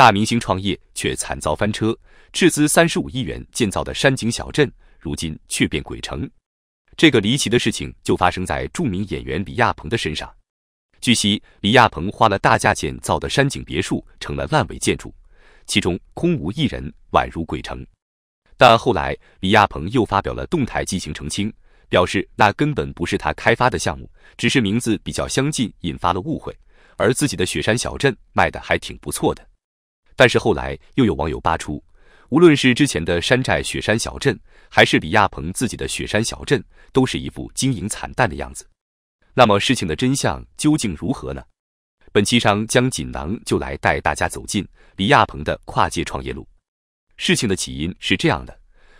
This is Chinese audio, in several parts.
大明星创业却惨遭翻车，斥资三十五亿元建造的山景小镇，如今却变鬼城。这个离奇的事情就发生在著名演员李亚鹏的身上。据悉，李亚鹏花了大价钱造的山景别墅成了烂尾建筑，其中空无一人，宛如鬼城。但后来，李亚鹏又发表了动态进行澄清，表示那根本不是他开发的项目，只是名字比较相近，引发了误会。而自己的雪山小镇卖的还挺不错的。但是后来又有网友扒出，无论是之前的山寨雪山小镇，还是李亚鹏自己的雪山小镇，都是一副经营惨淡的样子。那么事情的真相究竟如何呢？本期上将锦囊就来带大家走进李亚鹏的跨界创业路。事情的起因是这样的：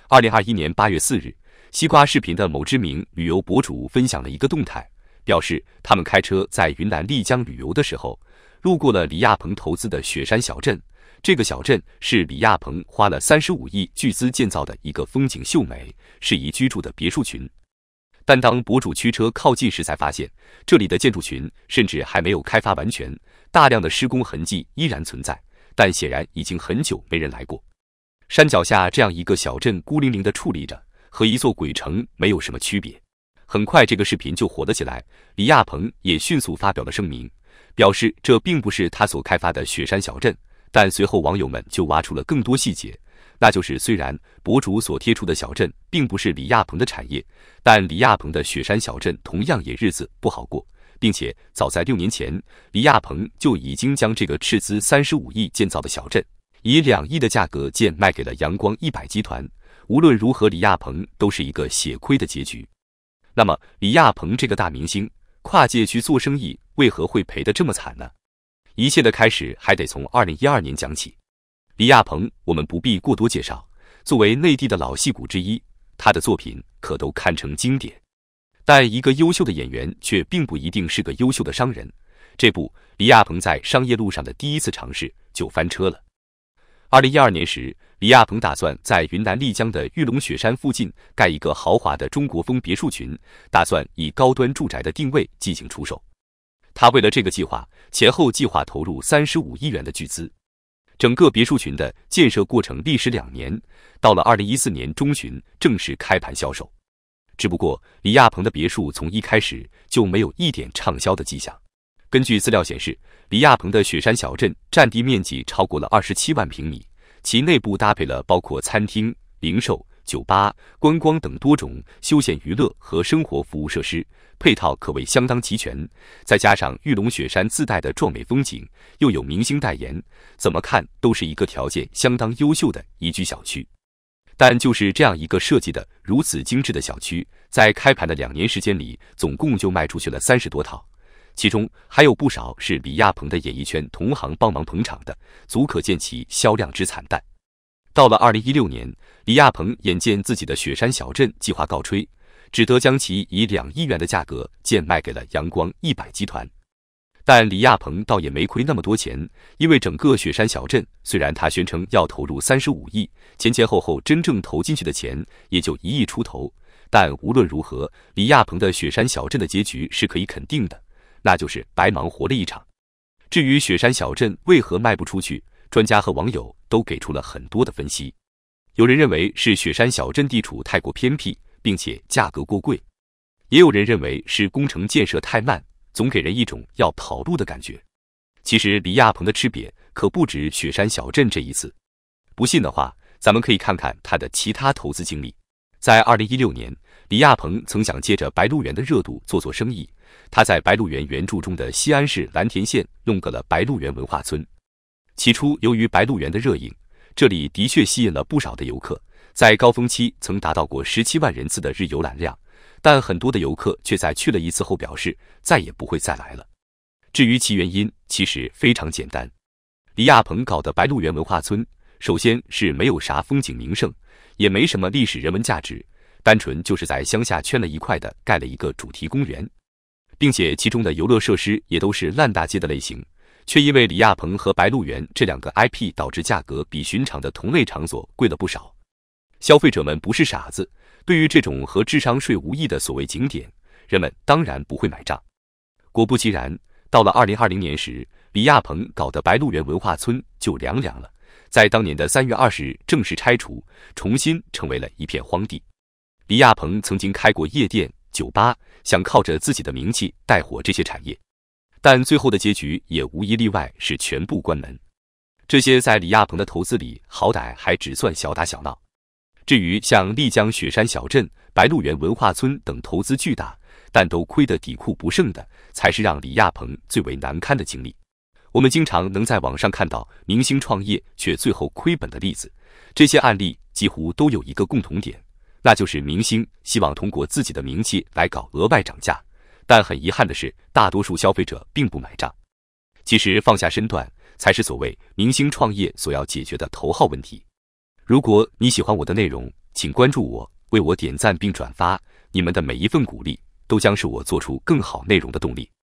二零二一年八月四日，西瓜视频的某知名旅游博主分享了一个动态，表示他们开车在云南丽江旅游的时候，路过了李亚鹏投资的雪山小镇。这个小镇是李亚鹏花了三十五亿巨资建造的一个风景秀美、适宜居住的别墅群。但当博主驱车靠近时，才发现这里的建筑群甚至还没有开发完全，大量的施工痕迹依然存在。但显然已经很久没人来过。山脚下这样一个小镇孤零零地矗立着，和一座鬼城没有什么区别。很快，这个视频就火了起来。李亚鹏也迅速发表了声明，表示这并不是他所开发的雪山小镇。但随后网友们就挖出了更多细节，那就是虽然博主所贴出的小镇并不是李亚鹏的产业，但李亚鹏的雪山小镇同样也日子不好过，并且早在六年前，李亚鹏就已经将这个斥资三十五亿建造的小镇，以两亿的价格贱卖给了阳光一百集团。无论如何，李亚鹏都是一个血亏的结局。那么，李亚鹏这个大明星跨界去做生意，为何会赔得这么惨呢？一切的开始还得从二零一二年讲起。李亚鹏，我们不必过多介绍，作为内地的老戏骨之一，他的作品可都堪称经典。但一个优秀的演员却并不一定是个优秀的商人。这不，李亚鹏在商业路上的第一次尝试就翻车了。二零一二年时，李亚鹏打算在云南丽江的玉龙雪山附近盖一个豪华的中国风别墅群，打算以高端住宅的定位进行出售。他为了这个计划，前后计划投入三十五亿元的巨资，整个别墅群的建设过程历时两年，到了二零一四年中旬正式开盘销售。只不过，李亚鹏的别墅从一开始就没有一点畅销的迹象。根据资料显示，李亚鹏的雪山小镇占地面积超过了二十七万平米，其内部搭配了包括餐厅、零售。酒吧、观光等多种休闲娱乐和生活服务设施配套可谓相当齐全，再加上玉龙雪山自带的壮美风景，又有明星代言，怎么看都是一个条件相当优秀的宜居小区。但就是这样一个设计的如此精致的小区，在开盘的两年时间里，总共就卖出去了三十多套，其中还有不少是李亚鹏的演艺圈同行帮忙捧场的，足可见其销量之惨淡。到了二零一六年，李亚鹏眼见自己的雪山小镇计划告吹，只得将其以两亿元的价格贱卖给了阳光一百集团。但李亚鹏倒也没亏那么多钱，因为整个雪山小镇虽然他宣称要投入三十五亿，前前后后真正投进去的钱也就一亿出头。但无论如何，李亚鹏的雪山小镇的结局是可以肯定的，那就是白忙活了一场。至于雪山小镇为何卖不出去？专家和网友都给出了很多的分析，有人认为是雪山小镇地处太过偏僻，并且价格过贵；也有人认为是工程建设太慢，总给人一种要跑路的感觉。其实李亚鹏的吃瘪可不止雪山小镇这一次，不信的话，咱们可以看看他的其他投资经历。在二零一六年，李亚鹏曾想借着《白鹿原》的热度做做生意，他在《白鹿原》原著中的西安市蓝田县弄个了白鹿原文化村。起初，由于白鹿原的热映，这里的确吸引了不少的游客，在高峰期曾达到过十七万人次的日游览量。但很多的游客却在去了一次后表示再也不会再来了。至于其原因，其实非常简单：李亚鹏搞的白鹿原文化村，首先是没有啥风景名胜，也没什么历史人文价值，单纯就是在乡下圈了一块的，盖了一个主题公园，并且其中的游乐设施也都是烂大街的类型。却因为李亚鹏和白鹿原这两个 IP 导致价格比寻常的同类场所贵了不少。消费者们不是傻子，对于这种和智商税无异的所谓景点，人们当然不会买账。果不其然，到了2020年时，李亚鹏搞的白鹿原文化村就凉凉了，在当年的三月二十日正式拆除，重新成为了一片荒地。李亚鹏曾经开过夜店、酒吧，想靠着自己的名气带火这些产业。但最后的结局也无一例外是全部关门。这些在李亚鹏的投资里，好歹还只算小打小闹。至于像丽江雪山小镇、白鹿原文化村等投资巨大，但都亏得底库不剩的，才是让李亚鹏最为难堪的经历。我们经常能在网上看到明星创业却最后亏本的例子，这些案例几乎都有一个共同点，那就是明星希望通过自己的名气来搞额外涨价。但很遗憾的是，大多数消费者并不买账。其实放下身段，才是所谓明星创业所要解决的头号问题。如果你喜欢我的内容，请关注我，为我点赞并转发。你们的每一份鼓励，都将是我做出更好内容的动力。